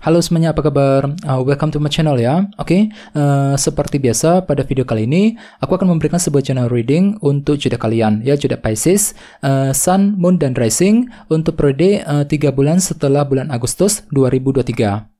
Halo semuanya, apa kabar? Uh, welcome to my channel ya. Oke, okay, uh, eh, seperti biasa pada video kali ini, aku akan memberikan sebuah channel reading untuk jeda kalian, ya jeda Pisces, uh, Sun, Moon, dan Rising untuk periode uh, eh, 3 bulan setelah bulan Agustus 2023.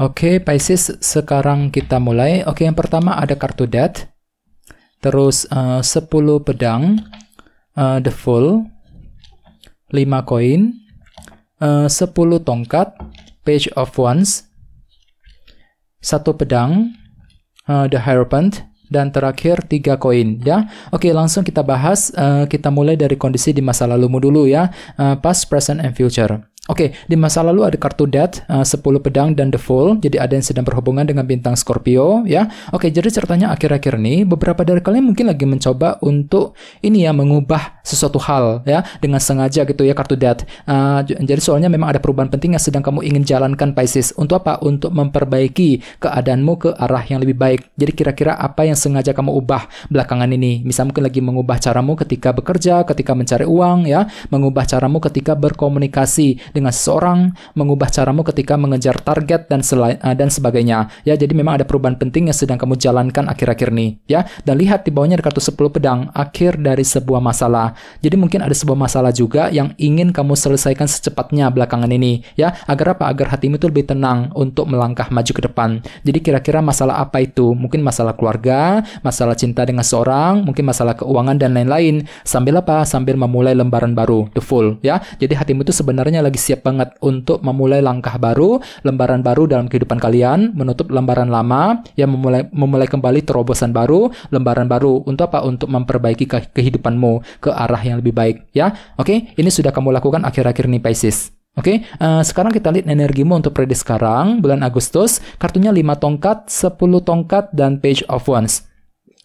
Oke, okay, Pisces, sekarang kita mulai. Oke, okay, yang pertama ada kartu Death, terus eh, uh, 10 pedang, uh, The Fool, 5 koin, eh, uh, 10 tongkat, Page of Wands, 1 pedang, uh, The Hierophant, dan terakhir 3 koin ya. Oke, okay, langsung kita bahas, uh, kita mulai dari kondisi di masa lalumu dulu ya, uh, past, present, and future. Oke, okay, di masa lalu ada kartu Death, eh, uh, 10 pedang dan The Fool. Jadi ada yang sedang berhubungan dengan bintang Scorpio ya. Oke, okay, jadi ceritanya akhir-akhir ini beberapa dari kalian mungkin lagi mencoba untuk ini ya mengubah sesuatu hal ya dengan sengaja gitu ya kartu Death. Eh, uh, jadi soalnya memang ada perubahan penting yang sedang kamu ingin jalankan Pisces. Untuk apa? Untuk memperbaiki keadaanmu ke arah yang lebih baik. Jadi kira-kira apa yang sengaja kamu ubah belakangan ini? Misal mungkin lagi mengubah caramu ketika bekerja, ketika mencari uang ya, mengubah caramu ketika berkomunikasi dengan seseorang, mengubah caramu ketika mengejar target dan selain, uh, eh, dan sebagainya. Ya, jadi memang ada perubahan penting yang sedang kamu jalankan akhir-akhir ini, ya. Dan lihat di bawahnya ada kartu 10 pedang, akhir dari sebuah masalah. Jadi mungkin ada sebuah masalah juga yang ingin kamu selesaikan secepatnya belakangan ini, ya. Agar apa? Agar hatimu itu lebih tenang untuk melangkah maju ke depan. Jadi kira-kira masalah apa itu? Mungkin masalah keluarga, masalah cinta dengan seorang, mungkin masalah keuangan dan lain-lain. Sambil apa? Sambil memulai lembaran baru, the full, ya. Jadi hatimu itu sebenarnya lagi siap banget untuk memulai langkah baru, lembaran baru dalam kehidupan kalian, menutup lembaran lama, yang memulai memulai kembali terobosan baru, lembaran baru untuk apa? Untuk memperbaiki kehidupanmu ke arah yang lebih baik, ya. Oke, ini sudah kamu lakukan akhir-akhir ini Pisces. Oke, okay, uh, eh, sekarang kita lihat energimu untuk prediksi sekarang, bulan Agustus, kartunya 5 tongkat, 10 tongkat, dan page of wands.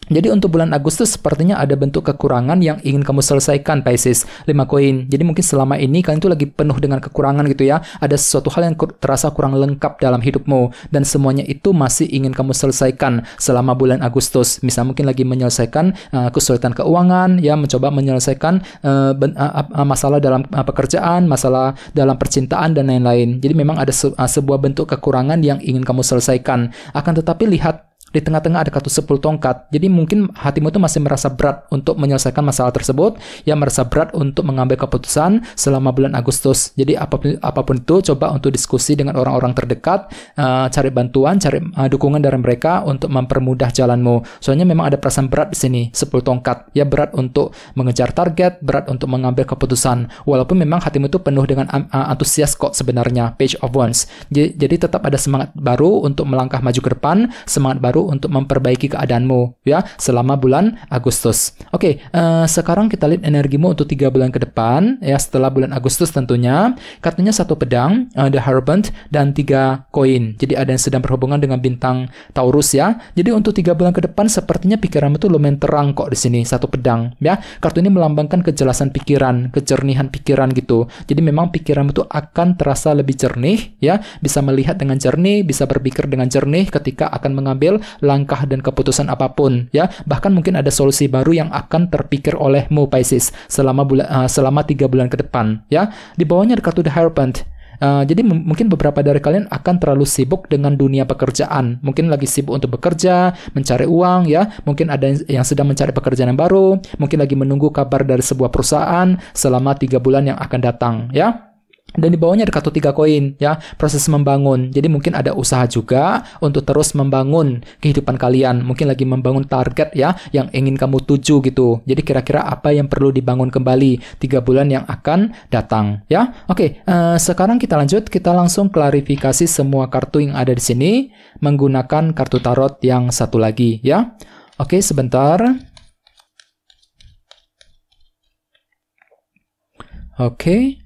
Jadi untuk bulan Agustus sepertinya ada bentuk kekurangan yang ingin kamu selesaikan Pisces 5 koin. Jadi mungkin selama ini kalian itu lagi penuh dengan kekurangan gitu ya. Ada sesuatu hal yang terasa kurang lengkap dalam hidupmu dan semuanya itu masih ingin kamu selesaikan selama bulan Agustus. Misal mungkin lagi menyelesaikan uh, kesulitan keuangan ya, mencoba menyelesaikan uh, ben, uh, uh, masalah dalam uh, pekerjaan, masalah dalam percintaan dan lain-lain. Jadi memang ada se uh, sebuah bentuk kekurangan yang ingin kamu selesaikan. Akan tetapi lihat di tengah-tengah ada kartu 10 tongkat. Jadi mungkin hatimu itu masih merasa berat untuk menyelesaikan masalah tersebut, ya merasa berat untuk mengambil keputusan selama bulan Agustus. Jadi apapun apapun itu coba untuk diskusi dengan orang-orang terdekat, uh, cari bantuan, cari uh, dukungan dari mereka untuk mempermudah jalanmu. Soalnya memang ada perasaan berat di sini, 10 tongkat. Ya berat untuk mengejar target, berat untuk mengambil keputusan. Walaupun memang hatimu itu penuh dengan uh, antusias kok sebenarnya, page of ones. Jadi, jadi tetap ada semangat baru untuk melangkah maju ke depan, semangat baru untuk memperbaiki keadaanmu ya selama bulan Agustus. Oke, okay, uh, eh, sekarang kita lihat energimu untuk tiga bulan ke depan ya setelah bulan Agustus tentunya. Kartunya satu pedang, uh, eh, the dan tiga koin. Jadi ada yang sedang berhubungan dengan bintang Taurus ya. Jadi untuk tiga bulan ke depan sepertinya pikiranmu tuh lumayan terang kok di sini satu pedang ya. Kartu ini melambangkan kejelasan pikiran, kejernihan pikiran gitu. Jadi memang pikiranmu tuh akan terasa lebih jernih ya, bisa melihat dengan jernih, bisa berpikir dengan jernih ketika akan mengambil langkah dan keputusan apapun ya. Bahkan mungkin ada solusi baru yang akan terpikir olehmu Pisces selama bulan uh, eh, selama tiga bulan ke depan ya. Di bawahnya ada kartu The Hierophant. Uh, eh, jadi mungkin beberapa dari kalian akan terlalu sibuk dengan dunia pekerjaan. Mungkin lagi sibuk untuk bekerja, mencari uang ya. Mungkin ada yang sedang mencari pekerjaan yang baru, mungkin lagi menunggu kabar dari sebuah perusahaan selama tiga bulan yang akan datang ya dan di bawahnya ada kartu tiga koin ya proses membangun jadi mungkin ada usaha juga untuk terus membangun kehidupan kalian mungkin lagi membangun target ya yang ingin kamu tuju gitu jadi kira-kira apa yang perlu dibangun kembali tiga bulan yang akan datang ya oke uh, sekarang kita lanjut kita langsung klarifikasi semua kartu yang ada di sini menggunakan kartu tarot yang satu lagi ya oke sebentar oke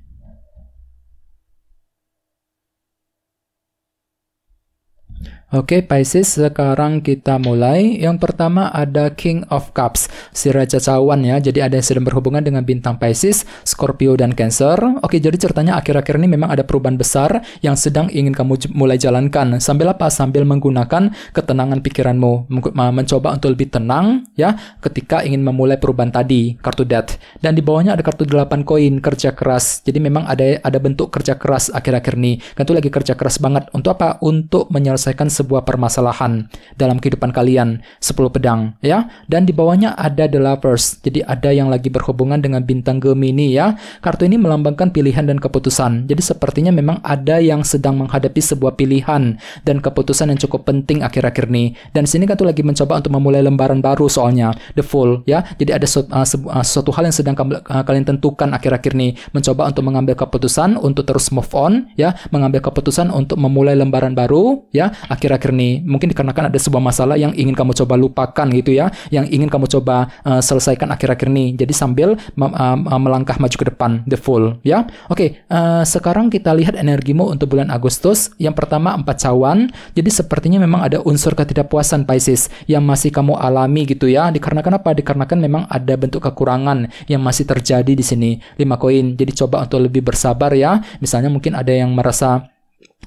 Oke, okay, Pisces, sekarang kita mulai. Yang pertama ada King of Cups, si Raja Cawan ya. Jadi ada yang sedang berhubungan dengan bintang Pisces, Scorpio, dan Cancer. Oke, okay, jadi ceritanya akhir-akhir ini memang ada perubahan besar yang sedang ingin kamu mulai jalankan. Sambil apa? Sambil menggunakan ketenangan pikiranmu. Mencoba untuk lebih tenang ya ketika ingin memulai perubahan tadi, kartu Death. Dan di bawahnya ada kartu 8 koin, kerja keras. Jadi memang ada ada bentuk kerja keras akhir-akhir ini. Tentu kan lagi kerja keras banget. Untuk apa? Untuk menyelesaikan sebuah permasalahan dalam kehidupan kalian, 10 pedang ya. Dan di bawahnya ada the lovers. Jadi ada yang lagi berhubungan dengan bintang Gemini ya. Kartu ini melambangkan pilihan dan keputusan. Jadi sepertinya memang ada yang sedang menghadapi sebuah pilihan dan keputusan yang cukup penting akhir-akhir ini. Dan sini kartu lagi mencoba untuk memulai lembaran baru soalnya, the full ya. Jadi ada ah, sesuatu ah, uh, uh, hal yang sedang ah, kalian tentukan akhir-akhir ini, mencoba untuk mengambil keputusan untuk terus move on ya, mengambil keputusan untuk memulai lembaran baru ya. Akhir akhir-akhir ini. Mungkin dikarenakan ada sebuah masalah yang ingin kamu coba lupakan gitu ya, yang ingin kamu coba uh, selesaikan akhir-akhir ini. Jadi sambil uh, melangkah maju ke depan, the full ya. Oke, okay, uh, sekarang kita lihat energimu untuk bulan Agustus. Yang pertama empat cawan. Jadi sepertinya memang ada unsur ketidakpuasan Pisces yang masih kamu alami gitu ya. Dikarenakan apa? Dikarenakan memang ada bentuk kekurangan yang masih terjadi di sini. lima koin. Jadi coba untuk lebih bersabar ya. Misalnya mungkin ada yang merasa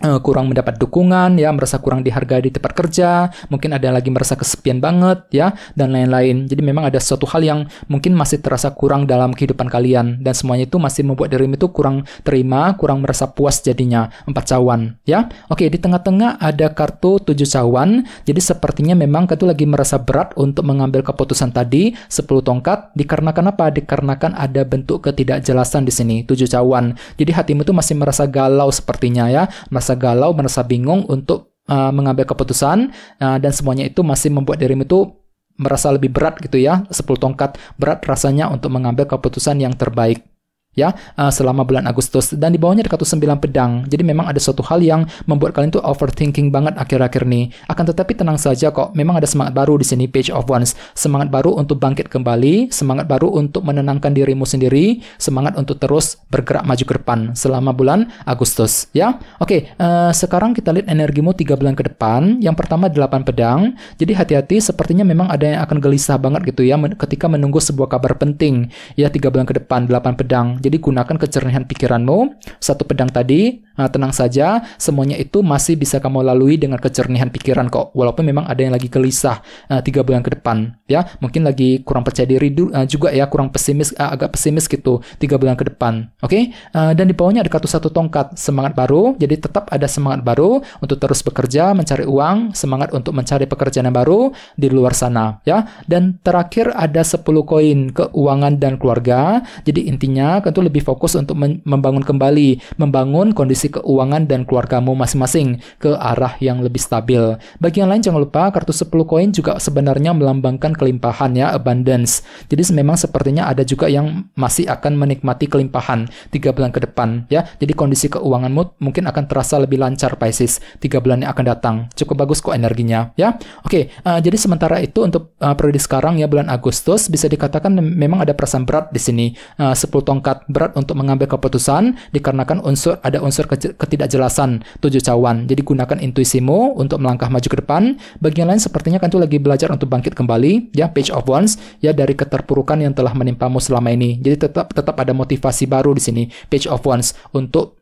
Eh, kurang mendapat dukungan ya merasa kurang dihargai di tempat kerja mungkin ada lagi merasa kesepian banget ya dan lain-lain jadi memang ada suatu hal yang mungkin masih terasa kurang dalam kehidupan kalian dan semuanya itu masih membuat dirimu itu kurang terima kurang merasa puas jadinya empat cawan ya oke di tengah-tengah ada kartu tujuh cawan jadi sepertinya memang kau lagi merasa berat untuk mengambil keputusan tadi sepuluh tongkat dikarenakan apa dikarenakan ada bentuk ketidakjelasan di sini tujuh cawan jadi hatimu itu masih merasa galau sepertinya ya masa merasa galau, merasa bingung untuk uh, mengambil keputusan uh, dan semuanya itu masih membuat dirimu itu merasa lebih berat gitu ya, 10 tongkat berat rasanya untuk mengambil keputusan yang terbaik ya uh, selama bulan Agustus dan di bawahnya ada sembilan pedang. Jadi memang ada suatu hal yang membuat kalian tuh overthinking banget akhir-akhir ini. Akan tetapi tenang saja kok, memang ada semangat baru di sini Page of Wands. Semangat baru untuk bangkit kembali, semangat baru untuk menenangkan dirimu sendiri, semangat untuk terus bergerak maju ke depan selama bulan Agustus ya. Oke, uh, sekarang kita lihat energimu tiga bulan ke depan. Yang pertama delapan pedang. Jadi hati-hati sepertinya memang ada yang akan gelisah banget gitu ya ketika menunggu sebuah kabar penting ya tiga bulan ke depan delapan pedang jadi gunakan kecernihan pikiranmu, satu pedang tadi, Nah, tenang saja, semuanya itu masih bisa kamu lalui dengan kejernihan pikiran kok. Walaupun memang ada yang lagi gelisah ah, tiga bulan ke depan, ya mungkin lagi kurang percaya diri uh, juga ya, kurang pesimis, uh, agak pesimis gitu tiga bulan ke depan. Oke? Okay? Uh, dan di bawahnya ada kartu satu tongkat semangat baru. Jadi tetap ada semangat baru untuk terus bekerja, mencari uang, semangat untuk mencari pekerjaan yang baru di luar sana, ya. Dan terakhir ada 10 koin keuangan dan keluarga. Jadi intinya tentu lebih fokus untuk membangun kembali, membangun kondisi keuangan dan keluargamu masing-masing ke arah yang lebih stabil. Bagian lain jangan lupa kartu 10 koin juga sebenarnya melambangkan kelimpahan ya, abundance. Jadi memang sepertinya ada juga yang masih akan menikmati kelimpahan 3 bulan ke depan ya. Jadi kondisi keuangan mood mungkin akan terasa lebih lancar Pisces tiga bulan yang akan datang. Cukup bagus kok energinya ya. Oke, uh, jadi sementara itu untuk uh, periode sekarang ya bulan Agustus bisa dikatakan memang ada perasaan berat di sini. Eh, uh, 10 tongkat berat untuk mengambil keputusan dikarenakan unsur ada unsur ketidakjelasan tujuh cawan. Jadi gunakan intuisimu untuk melangkah maju ke depan. Bagi yang lain sepertinya kan itu lagi belajar untuk bangkit kembali, ya page of wands, ya dari keterpurukan yang telah menimpamu selama ini. Jadi tetap tetap ada motivasi baru di sini, page of wands untuk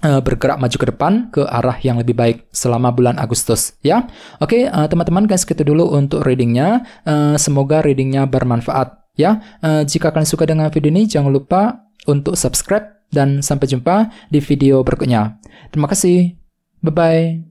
eh, bergerak maju ke depan ke arah yang lebih baik selama bulan Agustus ya. Oke, okay, uh, eh, teman-teman guys kita dulu untuk readingnya. Uh, semoga readingnya bermanfaat ya. Uh, jika kalian suka dengan video ini jangan lupa untuk subscribe dan sampai jumpa di video berikutnya. Terima kasih. Bye-bye.